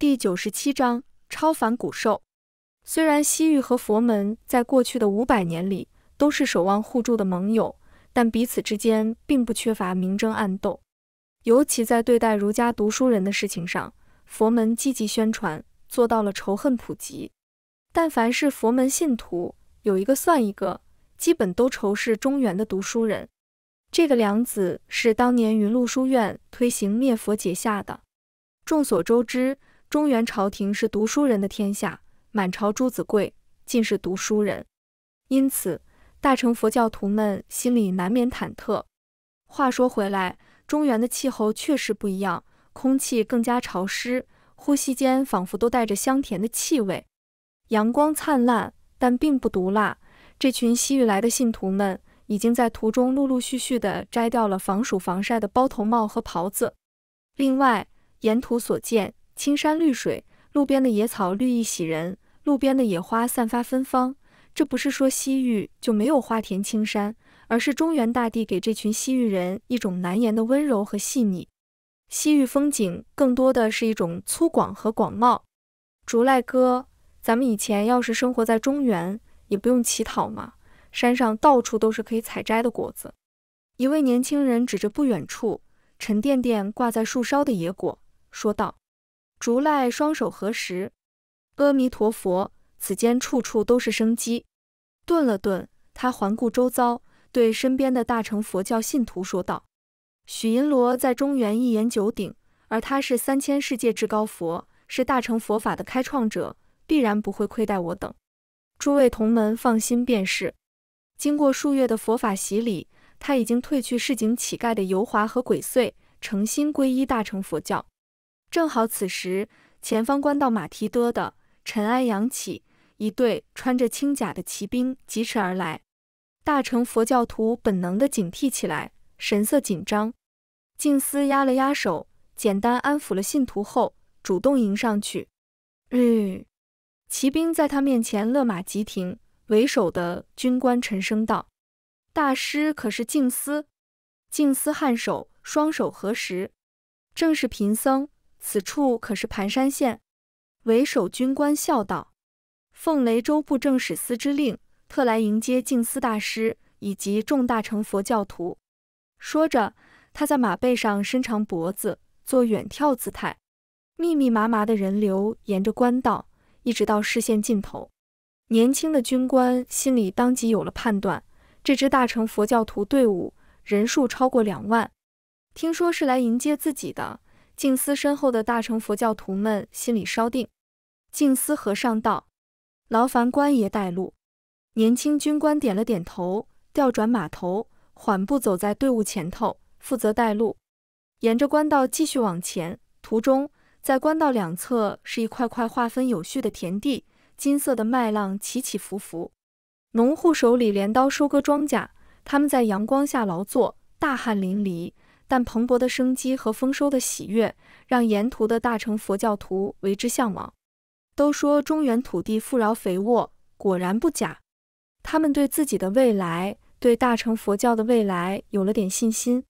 第九十七章超凡古兽。虽然西域和佛门在过去的五百年里都是守望互助的盟友，但彼此之间并不缺乏明争暗斗。尤其在对待儒家读书人的事情上，佛门积极宣传，做到了仇恨普及。但凡是佛门信徒，有一个算一个，基本都仇视中原的读书人。这个梁子是当年云麓书院推行灭佛结下的。众所周知。中原朝廷是读书人的天下，满朝朱子贵尽是读书人，因此大乘佛教徒们心里难免忐忑。话说回来，中原的气候确实不一样，空气更加潮湿，呼吸间仿佛都带着香甜的气味。阳光灿烂，但并不毒辣。这群西域来的信徒们已经在途中陆陆续续地摘掉了防暑防晒的包头帽和袍子。另外，沿途所见。青山绿水，路边的野草绿意喜人，路边的野花散发芬芳。这不是说西域就没有花田青山，而是中原大地给这群西域人一种难言的温柔和细腻。西域风景更多的是一种粗犷和广袤。竹赖哥，咱们以前要是生活在中原，也不用乞讨嘛，山上到处都是可以采摘的果子。一位年轻人指着不远处沉甸甸挂在树梢的野果，说道。竹赖双手合十，阿弥陀佛，此间处处都是生机。顿了顿，他环顾周遭，对身边的大乘佛教信徒说道：“许银罗在中原一言九鼎，而他是三千世界至高佛，是大乘佛法的开创者，必然不会亏待我等。诸位同门，放心便是。经过数月的佛法洗礼，他已经褪去市井乞丐的油滑和鬼祟，诚心皈依大乘佛教。”正好此时，前方官道马蹄多的尘埃扬起，一队穿着轻甲的骑兵疾驰而来。大乘佛教徒本能的警惕起来，神色紧张。静思压了压手，简单安抚了信徒后，主动迎上去。嗯，骑兵在他面前勒马急停，为首的军官沉声道：“大师可是静思？”静思颔首，双手合十：“正是贫僧。”此处可是盘山县，为首军官笑道：“奉雷州布政使司之令，特来迎接净思大师以及众大乘佛教徒。”说着，他在马背上伸长脖子，做远眺姿态。密密麻麻的人流沿着官道，一直到视线尽头。年轻的军官心里当即有了判断：这支大乘佛教徒队伍人数超过两万，听说是来迎接自己的。静思身后的大乘佛教徒们心里稍定。静思和尚道：“劳烦官爷带路。”年轻军官点了点头，调转马头，缓步走在队伍前头，负责带路。沿着官道继续往前，途中在官道两侧是一块块划分有序的田地，金色的麦浪起起伏伏，农户手里镰刀收割庄稼，他们在阳光下劳作，大汗淋漓。但蓬勃的生机和丰收的喜悦，让沿途的大乘佛教徒为之向往。都说中原土地富饶肥沃，果然不假。他们对自己的未来，对大乘佛教的未来有了点信心。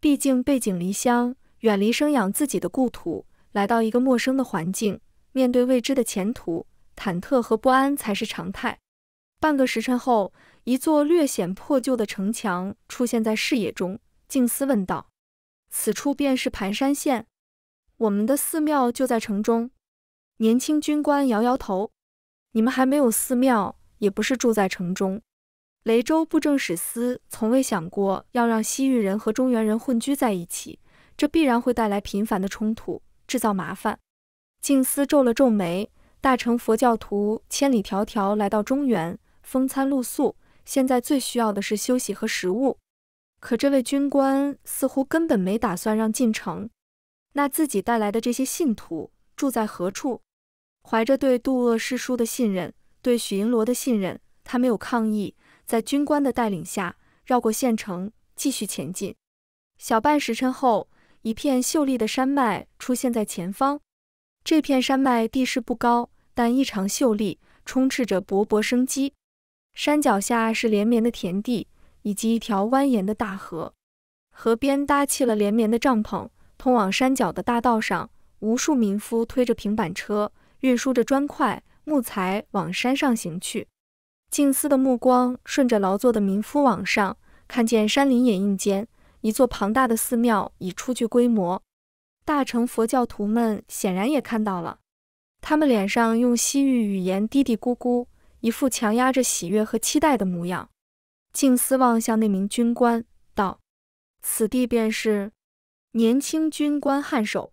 毕竟背井离乡，远离生养自己的故土，来到一个陌生的环境，面对未知的前途，忐忑和不安才是常态。半个时辰后，一座略显破旧的城墙出现在视野中，静思问道。此处便是盘山县，我们的寺庙就在城中。年轻军官摇摇头：“你们还没有寺庙，也不是住在城中。”雷州布政使司从未想过要让西域人和中原人混居在一起，这必然会带来频繁的冲突，制造麻烦。静思皱了皱眉：“大乘佛教徒千里迢迢来到中原，风餐露宿，现在最需要的是休息和食物。”可这位军官似乎根本没打算让进城，那自己带来的这些信徒住在何处？怀着对杜厄师叔的信任，对许银罗的信任，他没有抗议，在军官的带领下绕过县城，继续前进。小半时辰后，一片秀丽的山脉出现在前方。这片山脉地势不高，但异常秀丽，充斥着勃勃生机。山脚下是连绵的田地。以及一条蜿蜒的大河，河边搭起了连绵的帐篷。通往山脚的大道上，无数民夫推着平板车，运输着砖块、木材往山上行去。静思的目光顺着劳作的民夫往上，看见山林掩映间，一座庞大的寺庙已初具规模。大乘佛教徒们显然也看到了，他们脸上用西域语言嘀嘀咕咕，一副强压着喜悦和期待的模样。静思望向那名军官，道：“此地便是。”年轻军官颔首。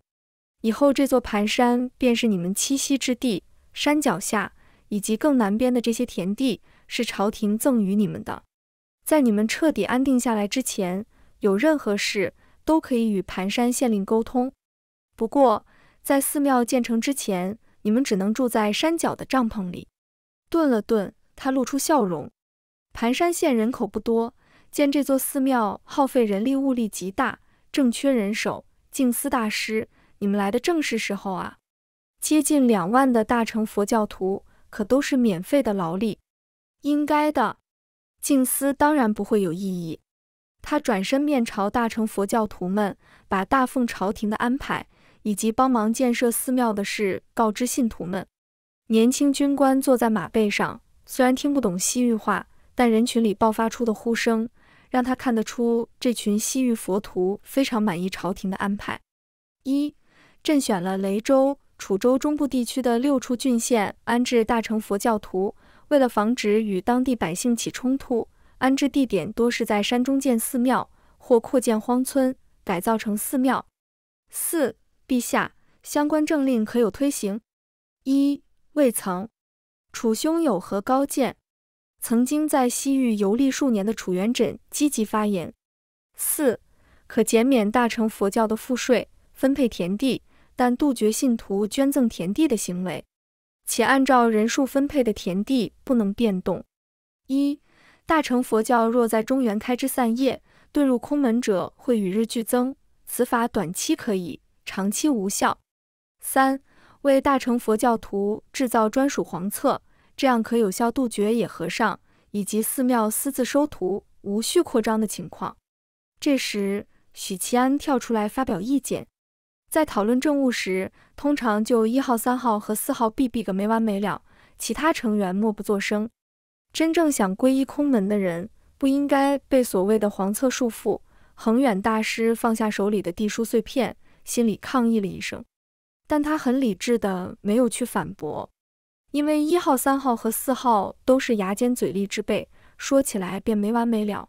以后这座盘山便是你们栖息之地，山脚下以及更南边的这些田地是朝廷赠予你们的。在你们彻底安定下来之前，有任何事都可以与盘山县令沟通。不过，在寺庙建成之前，你们只能住在山脚的帐篷里。顿了顿，他露出笑容。盘山县人口不多，建这座寺庙耗费人力物力极大，正缺人手。静思大师，你们来的正是时候啊！接近两万的大乘佛教徒可都是免费的劳力，应该的。静思当然不会有异议。他转身面朝大乘佛教徒们，把大奉朝廷的安排以及帮忙建设寺庙的事告知信徒们。年轻军官坐在马背上，虽然听不懂西域话。但人群里爆发出的呼声，让他看得出这群西域佛徒非常满意朝廷的安排。一，甄选了雷州、楚州中部地区的六处郡县安置大乘佛教徒。为了防止与当地百姓起冲突，安置地点多是在山中建寺庙或扩建荒村，改造成寺庙。四，陛下，相关政令可有推行？一，未曾。楚兄有何高见？曾经在西域游历数年的楚元稹积极发言：四，可减免大乘佛教的赋税，分配田地，但杜绝信徒捐赠田地的行为，且按照人数分配的田地不能变动。一，大乘佛教若在中原开枝散叶，遁入空门者会与日俱增，此法短期可以，长期无效。三，为大乘佛教徒制造专属黄册。这样可有效杜绝野和尚以及寺庙私自收徒、无序扩张的情况。这时，许其安跳出来发表意见。在讨论政务时，通常就一号、三号和四号哔哔个没完没了，其他成员默不作声。真正想皈依空门的人，不应该被所谓的皇册束缚。恒远大师放下手里的地书碎片，心里抗议了一声，但他很理智的没有去反驳。因为一号、三号和四号都是牙尖嘴利之辈，说起来便没完没了。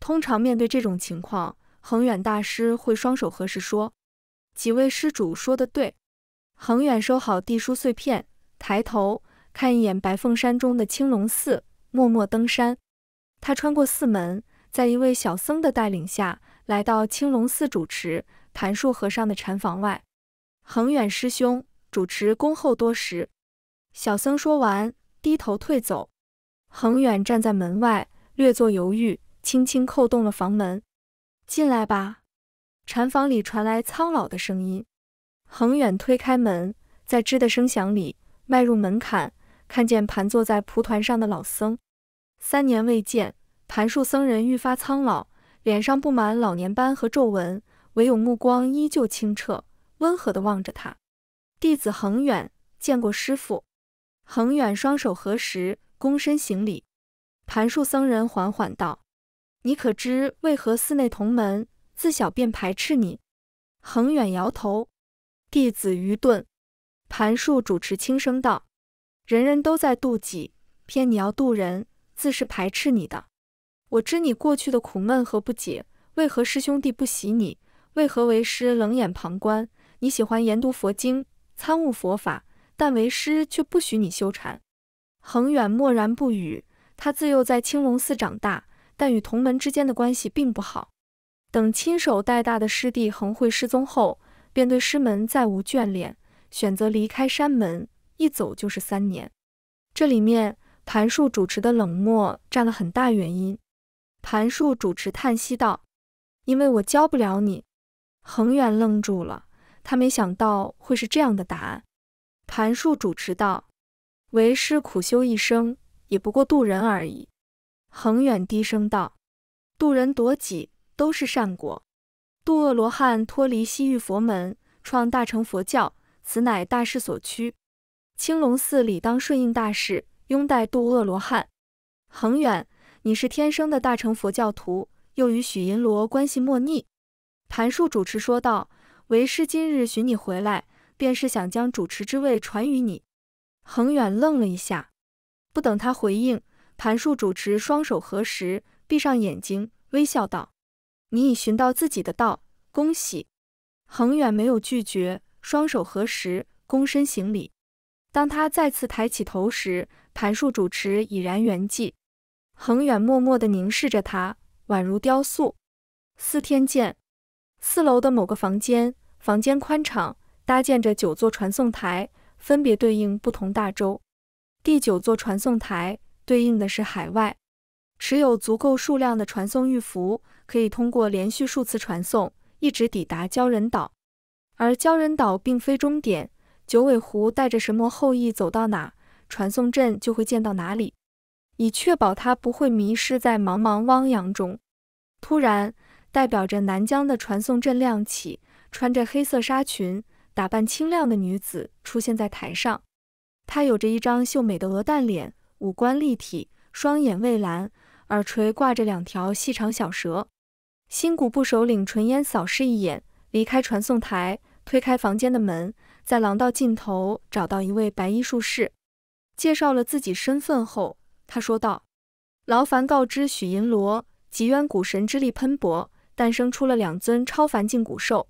通常面对这种情况，恒远大师会双手合十说：“几位施主说的对。”恒远收好地书碎片，抬头看一眼白凤山中的青龙寺，默默登山。他穿过寺门，在一位小僧的带领下来到青龙寺主持谭树和尚的禅房外。恒远师兄，主持恭候多时。小僧说完，低头退走。恒远站在门外，略作犹豫，轻轻扣动了房门：“进来吧。”禅房里传来苍老的声音。恒远推开门，在吱的声响里迈入门槛，看见盘坐在蒲团上的老僧。三年未见，盘树僧人愈发苍老，脸上布满老年斑和皱纹，唯有目光依旧清澈温和地望着他。弟子恒远见过师傅。恒远双手合十，躬身行礼。盘树僧人缓缓道：“你可知为何寺内同门自小便排斥你？”恒远摇头：“弟子愚钝。”盘树主持轻声道：“人人都在妒己，偏你要妒人，自是排斥你的。我知你过去的苦闷和不解，为何师兄弟不喜你？为何为师冷眼旁观？你喜欢研读佛经，参悟佛法。”但为师却不许你修禅。恒远默然不语。他自幼在青龙寺长大，但与同门之间的关系并不好。等亲手带大的师弟恒慧失踪后，便对师门再无眷恋，选择离开山门。一走就是三年。这里面，盘树主持的冷漠占了很大原因。盘树主持叹息道：“因为我教不了你。”恒远愣住了，他没想到会是这样的答案。谭树主持道：“为师苦修一生，也不过渡人而已。”恒远低声道：“渡人夺己，都是善果。渡恶罗汉脱离西域佛门，创大乘佛教，此乃大势所趋。青龙寺理当顺应大势，拥戴渡恶罗汉。恒远，你是天生的大乘佛教徒，又与许银罗关系莫逆。”谭树主持说道：“为师今日寻你回来。”便是想将主持之位传于你。恒远愣了一下，不等他回应，盘树主持双手合十，闭上眼睛，微笑道：“你已寻到自己的道，恭喜。”恒远没有拒绝，双手合十，躬身行礼。当他再次抬起头时，盘树主持已然圆寂。恒远默默地凝视着他，宛如雕塑。四天见。四楼的某个房间，房间宽敞。搭建着九座传送台，分别对应不同大洲。第九座传送台对应的是海外，持有足够数量的传送玉符，可以通过连续数次传送，一直抵达鲛人岛。而鲛人岛并非终点，九尾狐带着神魔后裔走到哪，传送阵就会见到哪里，以确保它不会迷失在茫茫汪洋中。突然，代表着南疆的传送阵亮起，穿着黑色纱裙。打扮清亮的女子出现在台上，她有着一张秀美的鹅蛋脸，五官立体，双眼蔚蓝，耳垂挂着两条细长小蛇。新谷部首领纯烟扫视一眼，离开传送台，推开房间的门，在廊道尽头找到一位白衣术士，介绍了自己身份后，他说道：“劳烦告知许银罗，极渊谷神之力喷薄，诞生出了两尊超凡境古兽。”